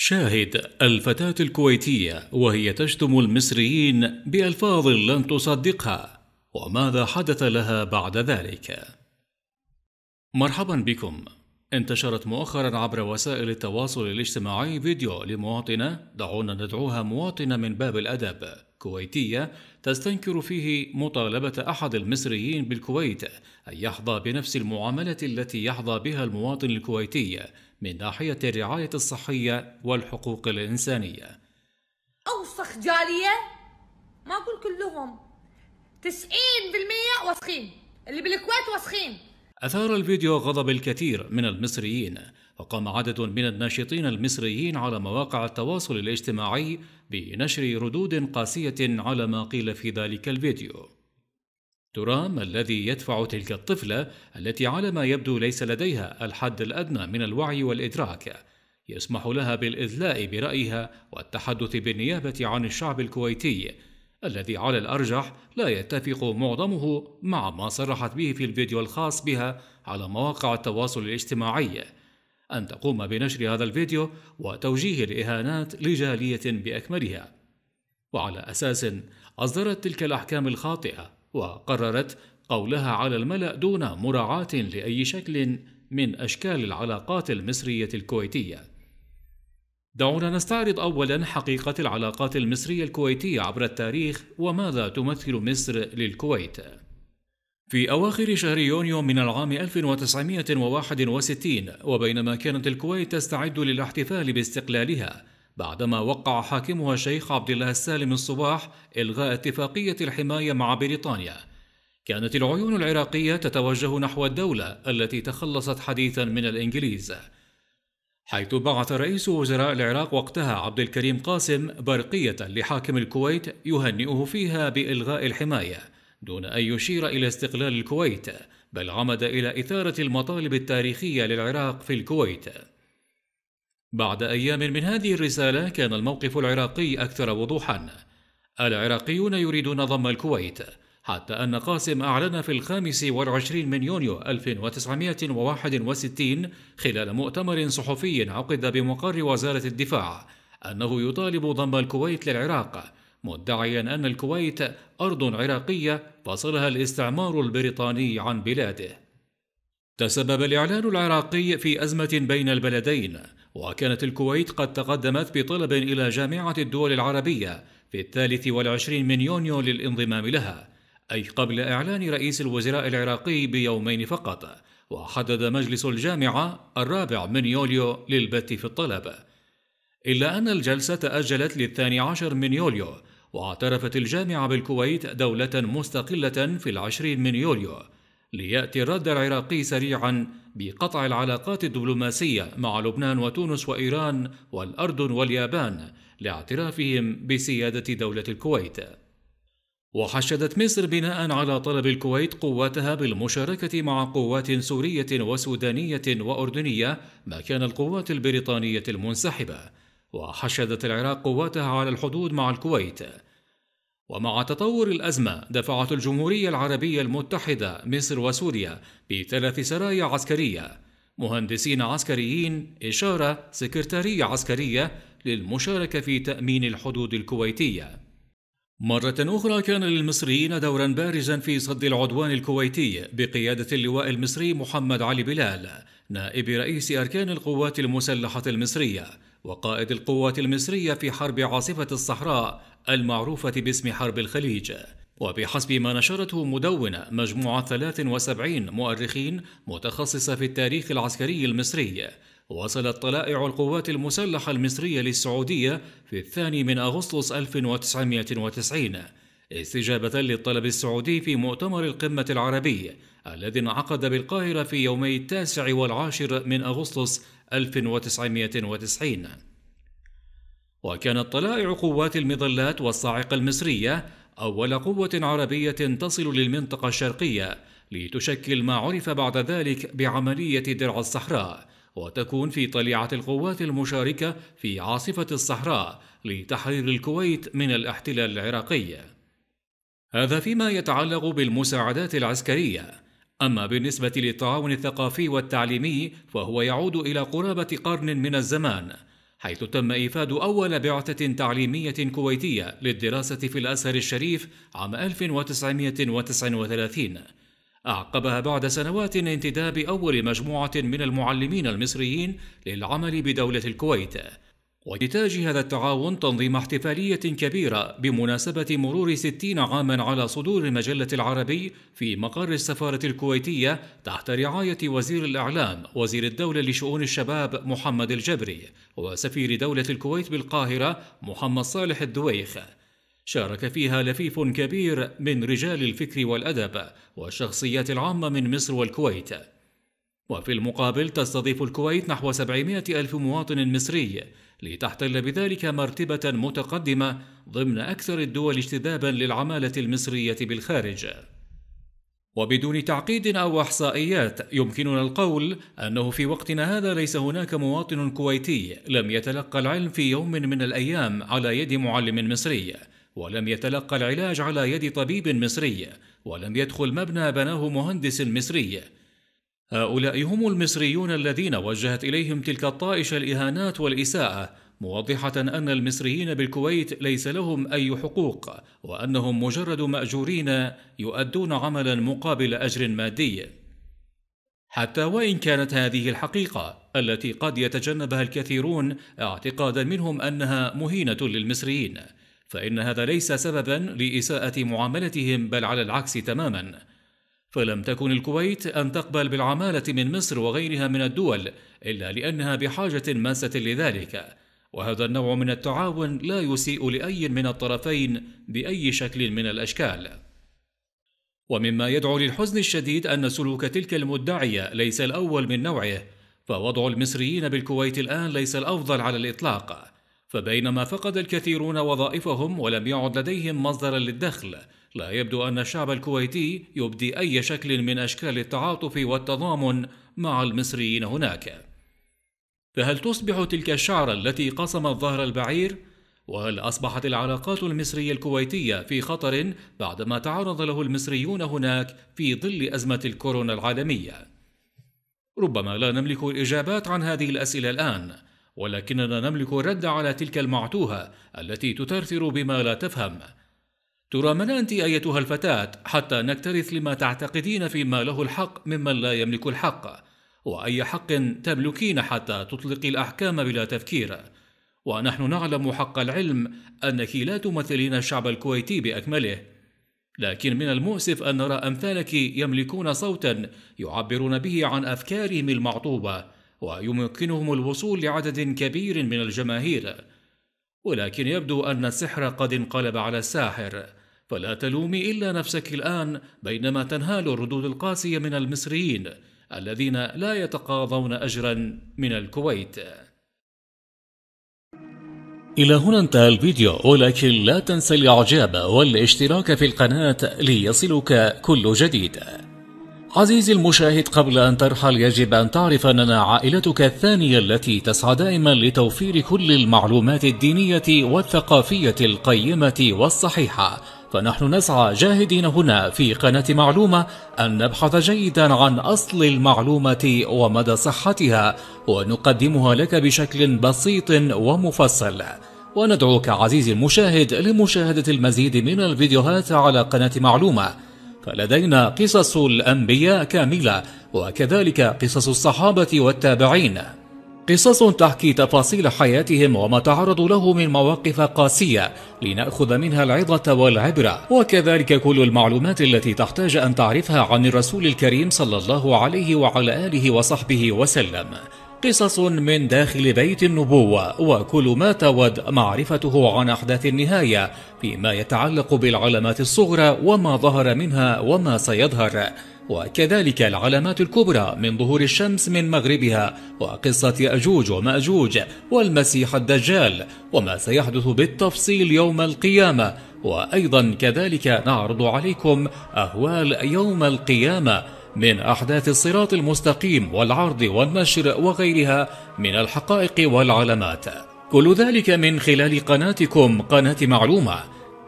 شاهد الفتاة الكويتية وهي تشتم المصريين بألفاظ لن تصدقها وماذا حدث لها بعد ذلك مرحبا بكم انتشرت مؤخرا عبر وسائل التواصل الاجتماعي فيديو لمواطنة دعونا ندعوها مواطنة من باب الأدب كويتية تستنكر فيه مطالبة أحد المصريين بالكويت أن يحظى بنفس المعاملة التي يحظى بها المواطن الكويتي من ناحية الرعاية الصحية والحقوق الإنسانية أوسخ جالية ما أقول كلهم 90% وسخين اللي بالكويت وسخين أثار الفيديو غضب الكثير من المصريين وقام عدد من الناشطين المصريين على مواقع التواصل الاجتماعي بنشر ردود قاسية على ما قيل في ذلك الفيديو ترى الذي يدفع تلك الطفلة التي على ما يبدو ليس لديها الحد الأدنى من الوعي والإدراك يسمح لها بالإذلاء برأيها والتحدث بالنيابة عن الشعب الكويتي الذي على الأرجح لا يتفق معظمه مع ما صرحت به في الفيديو الخاص بها على مواقع التواصل الاجتماعي أن تقوم بنشر هذا الفيديو وتوجيه الإهانات لجالية بأكملها وعلى أساس أصدرت تلك الأحكام الخاطئة وقررت قولها على الملأ دون مراعاة لأي شكل من أشكال العلاقات المصرية الكويتية. دعونا نستعرض أولا حقيقة العلاقات المصرية الكويتية عبر التاريخ وماذا تمثل مصر للكويت. في أواخر شهر يونيو من العام 1961 وبينما كانت الكويت تستعد للاحتفال باستقلالها بعدما وقع حاكمها الشيخ عبد الله السالم الصباح إلغاء اتفاقية الحماية مع بريطانيا كانت العيون العراقية تتوجه نحو الدولة التي تخلصت حديثا من الإنجليز حيث بعث رئيس وزراء العراق وقتها عبد الكريم قاسم برقية لحاكم الكويت يهنئه فيها بإلغاء الحماية دون أن يشير إلى استقلال الكويت بل عمد إلى إثارة المطالب التاريخية للعراق في الكويت بعد أيام من هذه الرسالة كان الموقف العراقي أكثر وضوحا العراقيون يريدون ضم الكويت حتى أن قاسم أعلن في الخامس والعشرين من يونيو 1961 خلال مؤتمر صحفي عقد بمقر وزارة الدفاع أنه يطالب ضم الكويت للعراق مدعيا أن الكويت أرض عراقية فصلها الاستعمار البريطاني عن بلاده تسبب الإعلان العراقي في أزمة بين البلدين وكانت الكويت قد تقدمت بطلب إلى جامعة الدول العربية في الثالث والعشرين من يونيو للانضمام لها أي قبل إعلان رئيس الوزراء العراقي بيومين فقط وحدد مجلس الجامعة الرابع من يوليو للبت في الطلب إلا أن الجلسة تأجلت للثاني عشر من يوليو واعترفت الجامعة بالكويت دولة مستقلة في العشرين من يوليو ليأتي الرد العراقي سريعا بقطع العلاقات الدبلوماسية مع لبنان وتونس وإيران والأردن واليابان لاعترافهم بسيادة دولة الكويت. وحشدت مصر بناء على طلب الكويت قواتها بالمشاركة مع قوات سورية وسودانية وأردنية مكان القوات البريطانية المنسحبة، وحشدت العراق قواتها على الحدود مع الكويت ومع تطور الأزمة دفعت الجمهورية العربية المتحدة مصر وسوريا بثلاث سرايا عسكرية مهندسين عسكريين إشارة سكرتارية عسكرية للمشاركة في تأمين الحدود الكويتية مرة أخرى كان للمصريين دورا بارزا في صد العدوان الكويتي بقيادة اللواء المصري محمد علي بلال نائب رئيس أركان القوات المسلحة المصرية وقائد القوات المصرية في حرب عاصفة الصحراء المعروفة باسم حرب الخليج وبحسب ما نشرته مدونة مجموعة 73 مؤرخين متخصصة في التاريخ العسكري المصري وصلت طلائع القوات المسلحة المصرية للسعودية في الثاني من أغسطس 1990 استجابة للطلب السعودي في مؤتمر القمة العربي الذي انعقد بالقاهرة في يومي التاسع والعاشر من أغسطس 1990 وكانت طلائع قوات المظلات والصاعقة المصرية أول قوة عربية تصل للمنطقة الشرقية لتشكل ما عرف بعد ذلك بعملية درع الصحراء وتكون في طليعة القوات المشاركة في عاصفة الصحراء لتحرير الكويت من الاحتلال العراقي هذا فيما يتعلق بالمساعدات العسكرية أما بالنسبة للتعاون الثقافي والتعليمي فهو يعود إلى قرابة قرن من الزمان حيث تم إيفاد أول بعثة تعليمية كويتية للدراسة في الأزهر الشريف عام 1939 أعقبها بعد سنوات انتداب أول مجموعة من المعلمين المصريين للعمل بدولة الكويت ونتاج هذا التعاون تنظيم احتفالية كبيرة بمناسبة مرور 60 عاما على صدور المجلة العربي في مقر السفارة الكويتية تحت رعاية وزير الإعلام وزير الدولة لشؤون الشباب محمد الجبري وسفير دولة الكويت بالقاهرة محمد صالح الدويخ شارك فيها لفيف كبير من رجال الفكر والأدب والشخصيات العامة من مصر والكويت وفي المقابل تستضيف الكويت نحو 700 ألف مواطن مصري لتحتل بذلك مرتبة متقدمة ضمن أكثر الدول اجتذابا للعمالة المصرية بالخارج. وبدون تعقيد أو إحصائيات يمكننا القول أنه في وقتنا هذا ليس هناك مواطن كويتي لم يتلقى العلم في يوم من الأيام على يد معلم مصري ولم يتلقى العلاج على يد طبيب مصري ولم يدخل مبنى بناه مهندس مصري هؤلاء هم المصريون الذين وجهت إليهم تلك الطائشة الإهانات والإساءة موضحة أن المصريين بالكويت ليس لهم أي حقوق وأنهم مجرد مأجورين يؤدون عملا مقابل أجر مادي حتى وإن كانت هذه الحقيقة التي قد يتجنبها الكثيرون اعتقادا منهم أنها مهينة للمصريين فإن هذا ليس سببا لإساءة معاملتهم بل على العكس تماما فلم تكن الكويت أن تقبل بالعمالة من مصر وغيرها من الدول إلا لأنها بحاجة ماسة لذلك وهذا النوع من التعاون لا يسيء لأي من الطرفين بأي شكل من الأشكال ومما يدعو للحزن الشديد أن سلوك تلك المدعية ليس الأول من نوعه فوضع المصريين بالكويت الآن ليس الأفضل على الإطلاق فبينما فقد الكثيرون وظائفهم ولم يعد لديهم مصدرا للدخل لا يبدو أن الشعب الكويتي يبدي أي شكل من أشكال التعاطف والتضامن مع المصريين هناك. فهل تصبح تلك الشعرة التي قصمت ظهر البعير؟ وهل أصبحت العلاقات المصرية الكويتية في خطر بعدما تعرض له المصريون هناك في ظل أزمة الكورونا العالمية؟ ربما لا نملك الإجابات عن هذه الأسئلة الآن، ولكننا نملك الرد على تلك المعتوهة التي تثرثر بما لا تفهم، ترى من أنت أيتها الفتاة حتى نكترث لما تعتقدين فيما له الحق ممن لا يملك الحق وأي حق تملكين حتى تطلقي الأحكام بلا تفكير ونحن نعلم حق العلم أنك لا تمثلين الشعب الكويتي بأكمله لكن من المؤسف أن نرى أمثالك يملكون صوتا يعبرون به عن أفكارهم المعطوبة ويمكنهم الوصول لعدد كبير من الجماهير ولكن يبدو أن السحر قد انقلب على الساحر فلا تلومي إلا نفسك الآن بينما تنهال الردود القاسية من المصريين الذين لا يتقاضون أجرا من الكويت إلى هنا انتهى الفيديو ولكن لا تنسى الإعجاب والاشتراك في القناة ليصلك كل جديد عزيزي المشاهد قبل أن ترحل يجب أن تعرف أننا عائلتك الثانية التي تسعى دائما لتوفير كل المعلومات الدينية والثقافية القيمة والصحيحة فنحن نسعى جاهدين هنا في قناة معلومة أن نبحث جيدا عن أصل المعلومة ومدى صحتها ونقدمها لك بشكل بسيط ومفصل وندعوك عزيزي المشاهد لمشاهدة المزيد من الفيديوهات على قناة معلومة فلدينا قصص الأنبياء كاملة وكذلك قصص الصحابة والتابعين قصص تحكي تفاصيل حياتهم وما تعرضوا له من مواقف قاسية لنأخذ منها العظة والعبرة وكذلك كل المعلومات التي تحتاج أن تعرفها عن الرسول الكريم صلى الله عليه وعلى آله وصحبه وسلم قصص من داخل بيت النبوة وكل ما تود معرفته عن أحداث النهاية فيما يتعلق بالعلامات الصغرى وما ظهر منها وما سيظهر وكذلك العلامات الكبرى من ظهور الشمس من مغربها وقصة يأجوج ومأجوج والمسيح الدجال وما سيحدث بالتفصيل يوم القيامة وأيضا كذلك نعرض عليكم أهوال يوم القيامة من أحداث الصراط المستقيم والعرض والنشر وغيرها من الحقائق والعلامات كل ذلك من خلال قناتكم قناة معلومة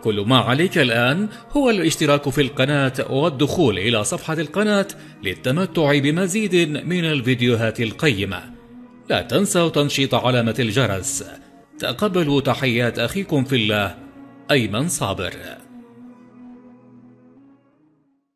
كل ما عليك الآن هو الاشتراك في القناة والدخول إلى صفحة القناة للتمتع بمزيد من الفيديوهات القيمة لا تنسوا تنشيط علامة الجرس تقبلوا تحيات أخيكم في الله أيمن صابر